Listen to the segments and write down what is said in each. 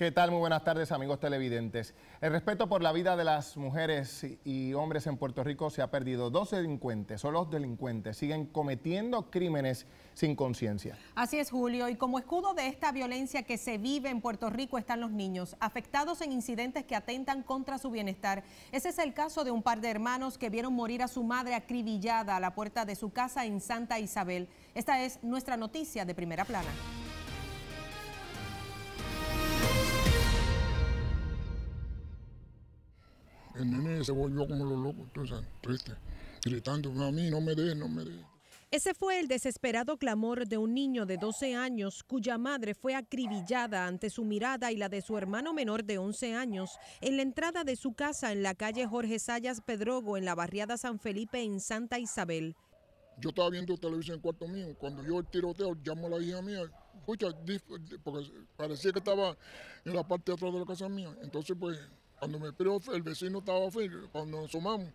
¿Qué tal? Muy buenas tardes amigos televidentes. El respeto por la vida de las mujeres y hombres en Puerto Rico se ha perdido. Dos delincuentes son los delincuentes siguen cometiendo crímenes sin conciencia. Así es, Julio. Y como escudo de esta violencia que se vive en Puerto Rico están los niños, afectados en incidentes que atentan contra su bienestar. Ese es el caso de un par de hermanos que vieron morir a su madre acribillada a la puerta de su casa en Santa Isabel. Esta es nuestra noticia de primera plana. el nene se volvió como los locos, triste, gritando, a mí no me dejes, no me dejes. Ese fue el desesperado clamor de un niño de 12 años cuya madre fue acribillada ante su mirada y la de su hermano menor de 11 años en la entrada de su casa en la calle Jorge Sayas Pedrogo en la barriada San Felipe en Santa Isabel. Yo estaba viendo televisión en cuarto mío, cuando yo el tiroteo llamo a la hija mía, escucha, porque parecía que estaba en la parte de atrás de la casa mía, entonces pues cuando me profe, el vecino estaba feo, cuando nos sumamos,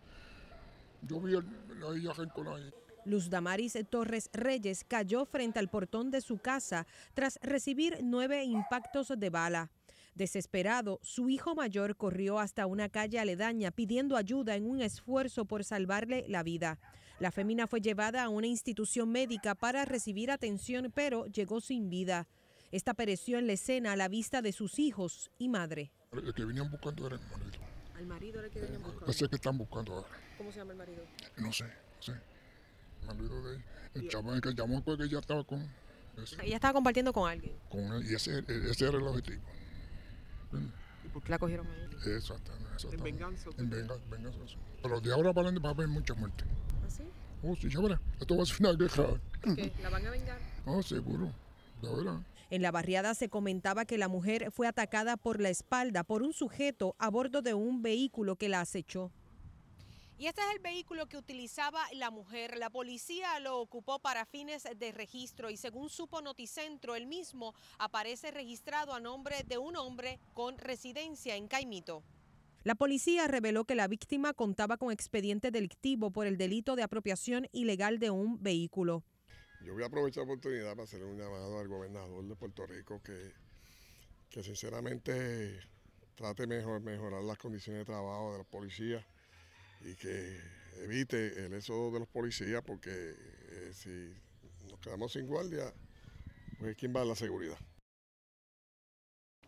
yo vi a con ahí. Luz Damaris Torres Reyes cayó frente al portón de su casa tras recibir nueve impactos de bala. Desesperado, su hijo mayor corrió hasta una calle aledaña pidiendo ayuda en un esfuerzo por salvarle la vida. La fémina fue llevada a una institución médica para recibir atención, pero llegó sin vida. Esta pereció en la escena a la vista de sus hijos y madre. El que venían buscando era el marido. ¿Al marido era el que venían eh, buscando? Ese que están buscando ahora. ¿Cómo se llama el marido? No sé, no sé. El marido de él. El chaval que llamó fue que ya estaba con... Ese. ¿Ella ah, estaba compartiendo con alguien? Con él, y ese, era el objetivo. ¿Y por qué la cogieron a él? Exactamente. exactamente. ¿En venganza? En venganza, Pero de ahora para adelante va a haber mucha muerte. ¿Ah, sí? Oh, sí, ya verá. Esto va a ser una guerra. qué? ¿La van a vengar? Oh, seguro. Ya verá. En la barriada se comentaba que la mujer fue atacada por la espalda por un sujeto a bordo de un vehículo que la acechó. Y este es el vehículo que utilizaba la mujer. La policía lo ocupó para fines de registro y según supo Noticentro, el mismo aparece registrado a nombre de un hombre con residencia en Caimito. La policía reveló que la víctima contaba con expediente delictivo por el delito de apropiación ilegal de un vehículo. Yo voy a aprovechar la oportunidad para hacerle un llamado al gobernador de Puerto Rico que, que sinceramente trate mejor mejorar las condiciones de trabajo de los policías y que evite el eso de los policías porque eh, si nos quedamos sin guardia, pues ¿quién va a la seguridad?